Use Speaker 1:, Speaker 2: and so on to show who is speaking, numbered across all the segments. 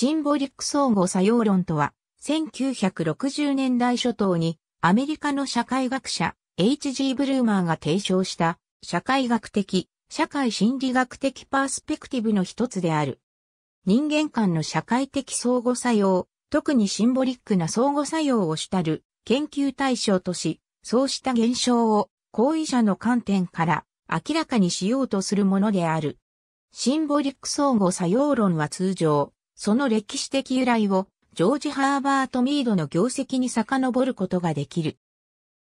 Speaker 1: シンボリック相互作用論とは、1960年代初頭にアメリカの社会学者 H.G. ブルーマーが提唱した社会学的、社会心理学的パースペクティブの一つである。人間間の社会的相互作用、特にシンボリックな相互作用を主たる研究対象とし、そうした現象を行為者の観点から明らかにしようとするものである。シンボリック相互作用論は通常、その歴史的由来をジョージ・ハーバート・ミードの業績に遡ることができる。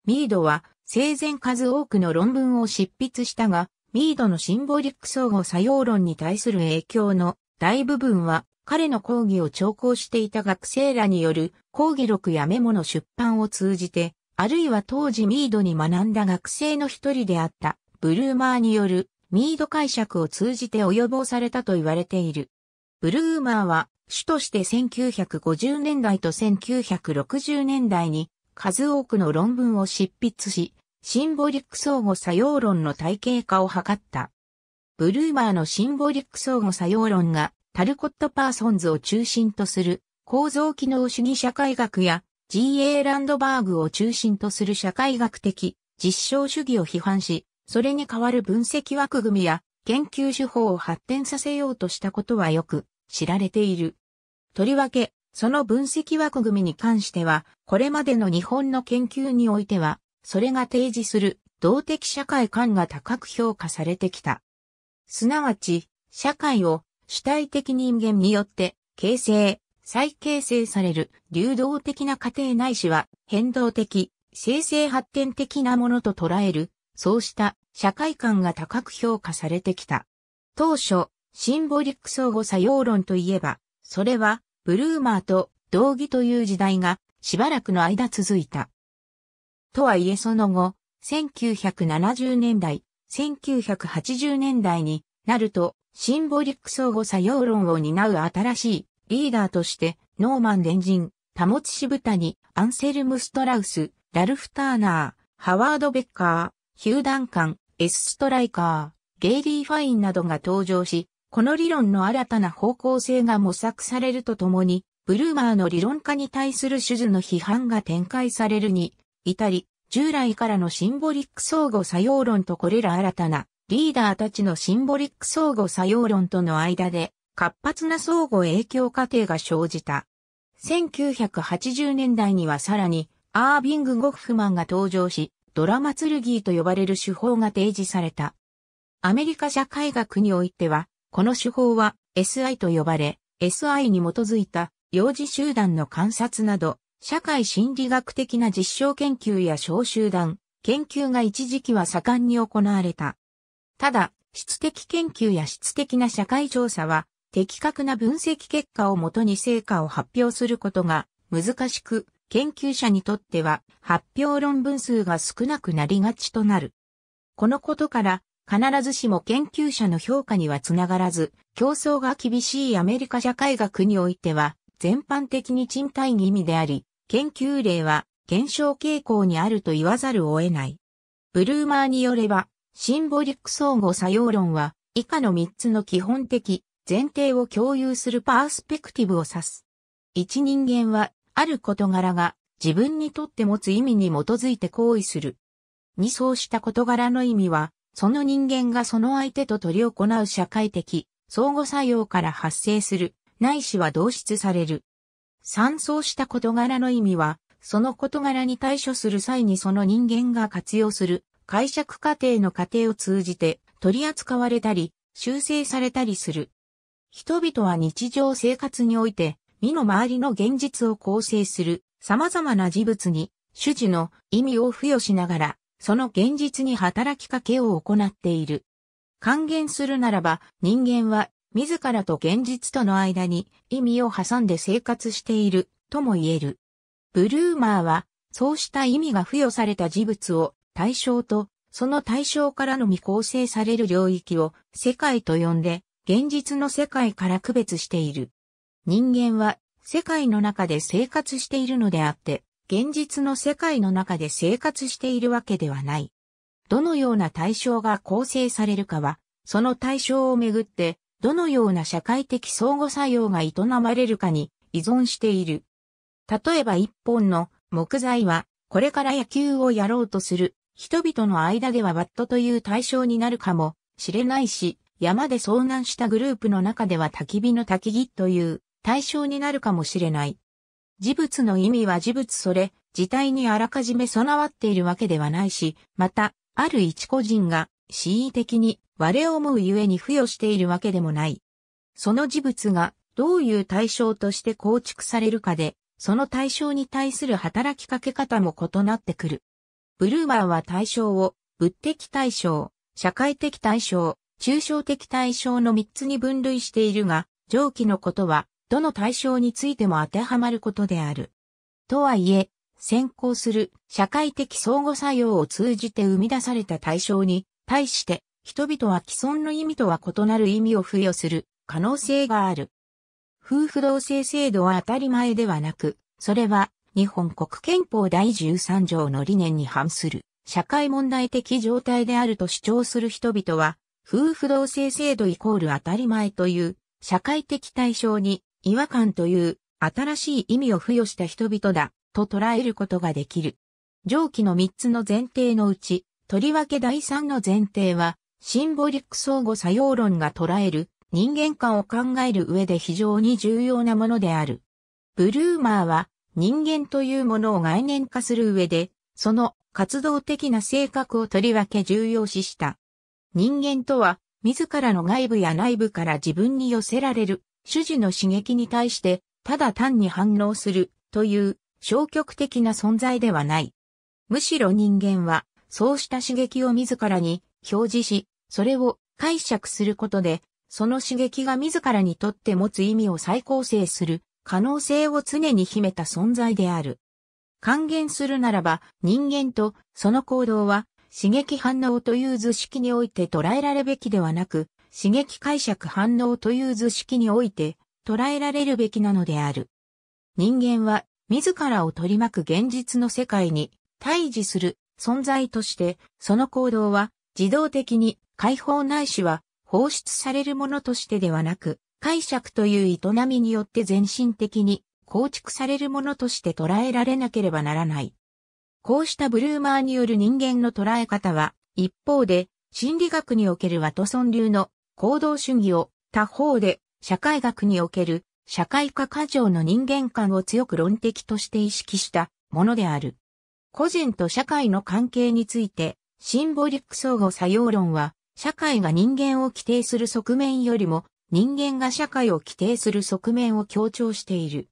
Speaker 1: ミードは生前数多くの論文を執筆したが、ミードのシンボリック相互作用論に対する影響の大部分は彼の講義を聴講していた学生らによる講義録やメモの出版を通じて、あるいは当時ミードに学んだ学生の一人であったブルーマーによるミード解釈を通じて及ぼされたと言われている。ブルーマーは、主として1950年代と1960年代に数多くの論文を執筆し、シンボリック相互作用論の体系化を図った。ブルーマーのシンボリック相互作用論がタルコット・パーソンズを中心とする構造機能主義社会学や G.A. ランドバーグを中心とする社会学的実証主義を批判し、それに代わる分析枠組みや研究手法を発展させようとしたことはよく知られている。とりわけ、その分析枠組みに関しては、これまでの日本の研究においては、それが提示する動的社会観が高く評価されてきた。すなわち、社会を主体的人間によって形成、再形成される流動的な過程ないしは変動的、生成発展的なものと捉える、そうした社会観が高く評価されてきた。当初、シンボリック相互作用論といえば、それは、ブルーマーと同義という時代がしばらくの間続いた。とはいえその後、1970年代、1980年代になると、シンボリック相互作用論を担う新しいリーダーとして、ノーマン・デンジン、タモツ・シブタニ、アンセルム・ストラウス、ラルフ・ターナー、ハワード・ベッカー、ヒューダンカン、エス・ストライカー、ゲイリー・ファインなどが登場し、この理論の新たな方向性が模索されるとともに、ブルーマーの理論家に対する手術の批判が展開されるに、至り、従来からのシンボリック相互作用論とこれら新たなリーダーたちのシンボリック相互作用論との間で活発な相互影響過程が生じた。1980年代にはさらにアービング・ゴッフマンが登場し、ドラマツルギーと呼ばれる手法が提示された。アメリカ社会学においては、この手法は SI と呼ばれ、SI に基づいた幼児集団の観察など、社会心理学的な実証研究や小集団、研究が一時期は盛んに行われた。ただ、質的研究や質的な社会調査は、的確な分析結果をもとに成果を発表することが難しく、研究者にとっては発表論文数が少なくなりがちとなる。このことから、必ずしも研究者の評価にはつながらず、競争が厳しいアメリカ社会学においては、全般的に賃貸気味であり、研究例は減少傾向にあると言わざるを得ない。ブルーマーによれば、シンボリック相互作用論は、以下の3つの基本的、前提を共有するパースペクティブを指す。一人間は、ある事柄が自分にとって持つ意味に基づいて行為する。二そうした事柄の意味は、その人間がその相手と取り行う社会的相互作用から発生する、ないしは導出される。産総した事柄の意味は、その事柄に対処する際にその人間が活用する解釈過程の過程を通じて取り扱われたり修正されたりする。人々は日常生活において身の周りの現実を構成する様々な事物に主事の意味を付与しながらその現実に働きかけを行っている。還元するならば、人間は自らと現実との間に意味を挟んで生活しているとも言える。ブルーマーは、そうした意味が付与された事物を対象と、その対象からのみ構成される領域を世界と呼んで、現実の世界から区別している。人間は世界の中で生活しているのであって、現実の世界の中で生活しているわけではない。どのような対象が構成されるかは、その対象をめぐって、どのような社会的相互作用が営まれるかに依存している。例えば一本の木材は、これから野球をやろうとする人々の間ではバットという対象になるかもしれないし、山で遭難したグループの中では焚き火の焚き木という対象になるかもしれない。事物の意味は事物それ、自体にあらかじめ備わっているわけではないし、また、ある一個人が、恣意的に、我を思うゆえに付与しているわけでもない。その事物が、どういう対象として構築されるかで、その対象に対する働きかけ方も異なってくる。ブルーマーは対象を、物的対象、社会的対象、抽象的対象の3つに分類しているが、上記のことは、どの対象についても当てはまることである。とはいえ、先行する社会的相互作用を通じて生み出された対象に対して人々は既存の意味とは異なる意味を付与する可能性がある。夫婦同姓制度は当たり前ではなく、それは日本国憲法第13条の理念に反する社会問題的状態であると主張する人々は、夫婦同姓制度イコール当たり前という社会的対象に違和感という新しい意味を付与した人々だと捉えることができる。上記の3つの前提のうち、とりわけ第3の前提は、シンボリック相互作用論が捉える人間観を考える上で非常に重要なものである。ブルーマーは人間というものを概念化する上で、その活動的な性格をとりわけ重要視した。人間とは、自らの外部や内部から自分に寄せられる主事の刺激に対してただ単に反応するという消極的な存在ではない。むしろ人間はそうした刺激を自らに表示し、それを解釈することで、その刺激が自らにとって持つ意味を再構成する可能性を常に秘めた存在である。還元するならば人間とその行動は刺激反応という図式において捉えられべきではなく、刺激解釈反応という図式において捉えられるべきなのである。人間は自らを取り巻く現実の世界に対峙する存在として、その行動は自動的に解放ないしは放出されるものとしてではなく、解釈という営みによって全身的に構築されるものとして捉えられなければならない。こうしたブルーマーによる人間の捉え方は、一方で、心理学におけるワトソン流の行動主義を他方で社会学における社会科過剰の人間観を強く論的として意識したものである。個人と社会の関係について、シンボリック相互作用論は、社会が人間を規定する側面よりも、人間が社会を規定する側面を強調している。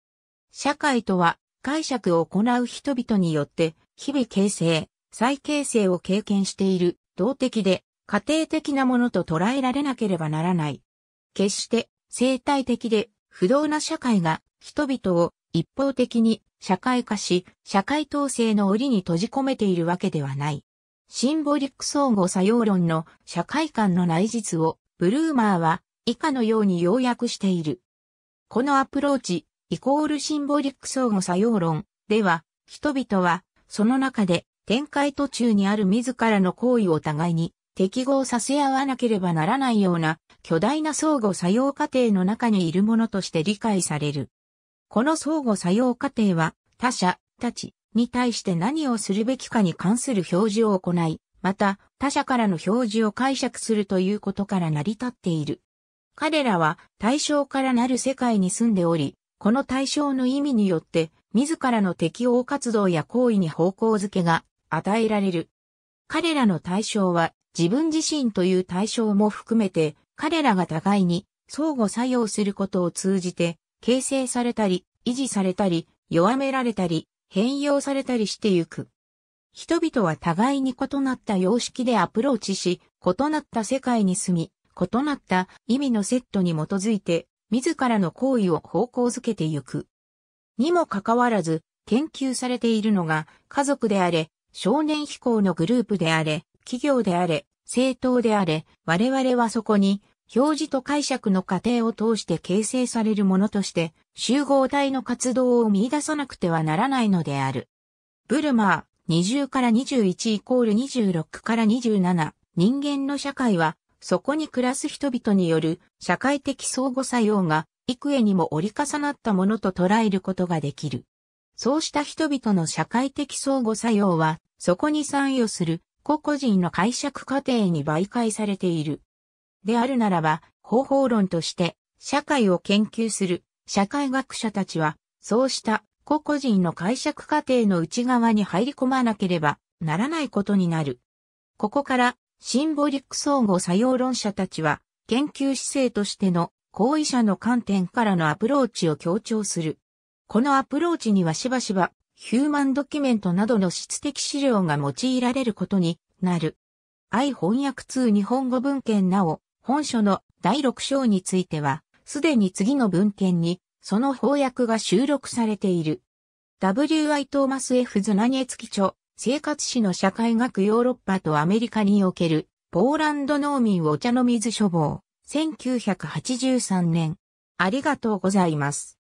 Speaker 1: 社会とは、解釈を行う人々によって、日々形成、再形成を経験している、動的で、家庭的なものと捉えられなければならない。決して生態的で不動な社会が人々を一方的に社会化し、社会統制の檻に閉じ込めているわけではない。シンボリック相互作用論の社会観の内実をブルーマーは以下のように要約している。このアプローチ、イコールシンボリック相互作用論では、人々はその中で展開途中にある自らの行為を互いに適合させ合わなければならないような巨大な相互作用過程の中にいるものとして理解される。この相互作用過程は他者、たちに対して何をするべきかに関する表示を行い、また他者からの表示を解釈するということから成り立っている。彼らは対象からなる世界に住んでおり、この対象の意味によって自らの適応活動や行為に方向づけが与えられる。彼らの対象は自分自身という対象も含めて、彼らが互いに相互作用することを通じて、形成されたり、維持されたり、弱められたり、変容されたりしてゆく。人々は互いに異なった様式でアプローチし、異なった世界に住み、異なった意味のセットに基づいて、自らの行為を方向づけてゆく。にもかかわらず、研究されているのが、家族であれ、少年飛行のグループであれ、企業であれ、政党であれ、我々はそこに、表示と解釈の過程を通して形成されるものとして、集合体の活動を見出さなくてはならないのである。ブルマー、20から21イコール26から27、人間の社会は、そこに暮らす人々による社会的相互作用が幾重にも折り重なったものと捉えることができる。そうした人々の社会的相互作用は、そこに参与する個々人の解釈過程に媒介されている。であるならば、方法論として、社会を研究する社会学者たちは、そうした個々人の解釈過程の内側に入り込まなければならないことになる。ここから、シンボリック相互作用論者たちは、研究姿勢としての行為者の観点からのアプローチを強調する。このアプローチにはしばしばヒューマンドキュメントなどの質的資料が用いられることになる。愛翻訳通日本語文献なお、本書の第6章については、すでに次の文献に、その翻訳が収録されている。W.I. トーマス F. ズナニエツキ著、生活史の社会学ヨーロッパとアメリカにおける、ポーランド農民お茶の水処方、1983年。ありがとうございます。